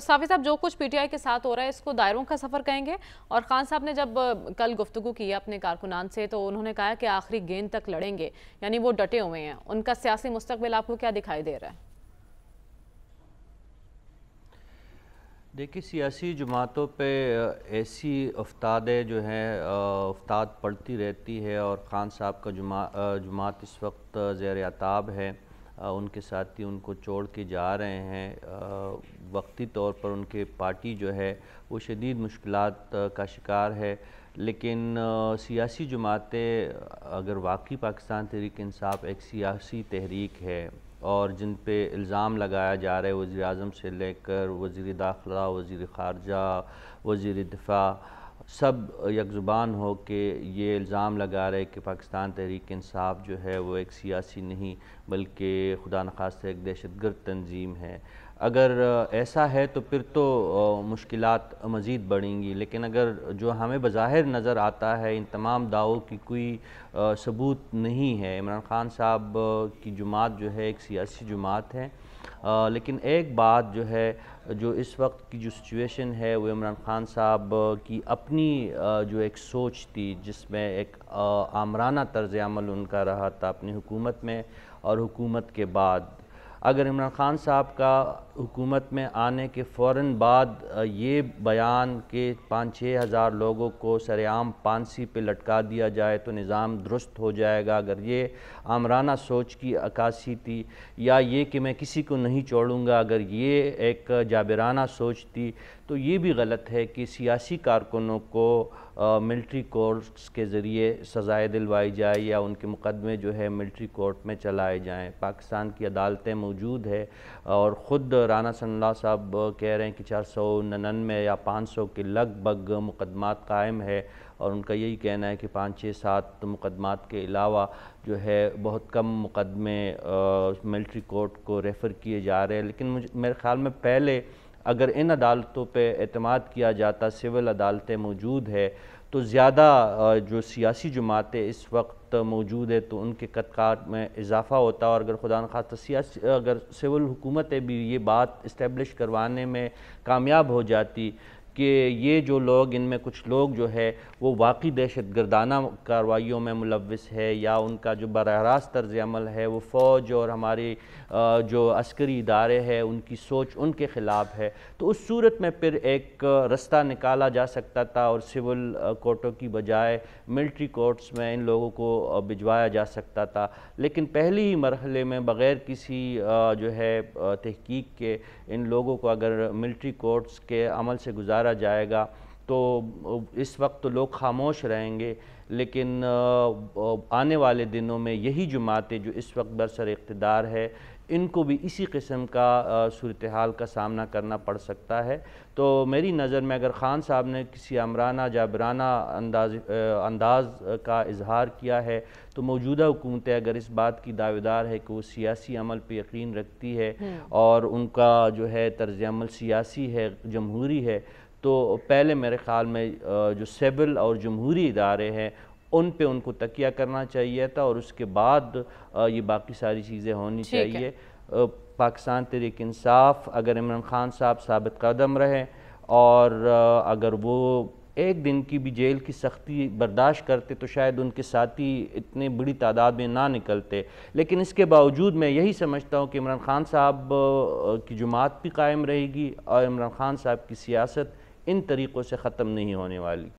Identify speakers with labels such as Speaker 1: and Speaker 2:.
Speaker 1: साफी साहब जो कुछ पीटीआई के साथ हो रहा है इसको दायरों का सफ़र कहेंगे और ख़ान साहब ने जब कल गुफ्तु की अपने कारकुनान से तो उन्होंने कहा कि आखिरी गेंद तक लड़ेंगे यानी वो डटे हुए हैं उनका सियासी मुस्तबिल आपको क्या दिखाई दे रहा है देखिए सियासी जमातों पे ऐसी अफ्तादें जो हैं अफ्ताद पड़ती रहती है और ख़ान साहब का जुमा जुमात इस वक्त ज़ैर आताब है उनके साथी उनको छोड़ के जा रहे हैं वक्ती तौर पर उनके पार्टी जो है वो शदीद मुश्किल का शिकार है लेकिन सियासी जमातें अगर वाकई पाकिस्तान तहरीक इंसाफ एक सियासी तहरीक है और जिन पे इल्ज़ाम लगाया जा रहा है वज़ी अजम से लेकर वज़ी दाखिला वज़ी ख़ारजा वज़ी दिफ़ा सब यकजुबान हो के ये इल्ज़ाम लगा रहे कि पाकिस्तान तहरीक इंसाफ जो है वो एक सियासी नहीं बल्कि खुदा न एक दहशत गर्द तंजीम है अगर ऐसा है तो फिर तो मुश्किल मज़ीद बढ़ेंगी लेकिन अगर जो हमें बज़ाहिर नज़र आता है इन तमाम दावों की कोई सबूत नहीं है इमरान ख़ान साहब की जुमात जो है एक सियासी जुमात है लेकिन एक बात जो है जो इस वक्त की जो सिचुएशन है वो इमरान ख़ान साहब की अपनी जो एक सोच थी जिसमें एक आमराना तर्ज अमल उनका रहा था अपनी हुकूमत में और हुकूमत के बाद अगर इमरान ख़ान साहब का हुकूमत में आने के फ़ौर बाद ये बयान के पाँच छः हज़ार लोगों को सरेआम पानसी पे लटका दिया जाए तो निज़ाम दुरुस्त हो जाएगा अगर ये आमराना सोच की अक्सी थी या ये कि मैं किसी को नहीं छोड़ूंगा अगर ये एक जाबराना सोच थी तो ये भी गलत है कि सियासी कारकुनों को मिल्ट्री कोर्ट्स के ज़रिए सज़ाएँ दिलवाई जाए या उनके मुकदमे जो है मिल्ट्री कोर्ट में चलाए जाएँ पाकिस्तान की अदालतें मौजूद है और ख़ुद राना सन्ला साहब कह रहे हैं कि चार सौ नन्नवे या पाँच सौ के लगभग मुकदमात कायम है और उनका यही कहना है कि पाँच छः सात मुकदमात के अलावा जो है बहुत कम मुकदमे मिलिट्री कोर्ट को रेफ़र किए जा रहे हैं लेकिन मुझे मेरे ख़्याल में पहले अगर इन अदालतों पर अतमाद किया जाता सिविल अदालतें मौजूद है तो ज़्यादा जो सियासी जमातें इस वक्त मौजूद है तो उनके कदकार में इजाफ़ा होता और अगर खुदा खास सियासी अगर सिविल हुकूमतें भी ये बात इस्टेब्लिश करवाने में कामयाब हो जाती कि ये जो लोग इनमें कुछ लोग जो है वो वाकई दहशत गर्दाना कार्रवाइयों में मुलविस है या उनका जो बरह रास्त तर्ज अमल है वो फ़ौज और हमारे जो अस्करी इदारे हैं उनकी सोच उनके ख़िलाफ़ है तो उस सूरत में फिर एक रास्ता निकाला जा सकता था और सिविल कोर्टों की बजाय मिल्ट्री कोर्ट्स में इन लोगों को भिजवाया जा सकता था लेकिन पहले ही मरहले में बग़ैर किसी जो है तहकीक के इन लोगों को अगर मिल्ट्री कोर्ट्स के अमल से गुजार गुजारा जाएगा तो इस वक्त तो लोग खामोश रहेंगे लेकिन आने वाले दिनों में यही जमातें जो इस वक्त बरसर इकतदार है इनको भी इसी किस्म का सूरत हाल का सामना करना पड़ सकता है तो मेरी नज़र में अगर ख़ान साहब ने किसी अमराना जाबराना अंदाज अंदाज का इजहार किया है तो मौजूदा हुकूमतें अगर इस बात की दावेदार है कि वो सियासी अमल पर यकीन रखती है और उनका जो है तर्ज अमल सियासी है जमहूरी है तो पहले मेरे ख़्याल में जो सिविल और जमहूरी इदारे हैं उन पे उनको तकिया करना चाहिए था और उसके बाद ये बाकी सारी चीज़ें होनी चाहिए पाकिस्तान तरीक इंसाफ अगर इमरान खान साहब साबित कदम रहे और अगर वो एक दिन की भी जेल की सख्ती बर्दाश्त करते तो शायद उनके साथी इतने बड़ी तादाद में ना निकलते लेकिन इसके बावजूद मैं यही समझता हूँ कि इमरान खान साहब की जुमात भी कायम रहेगी और इमरान खान साहब की सियासत इन तरीक़ों से ख़त्म नहीं होने वाली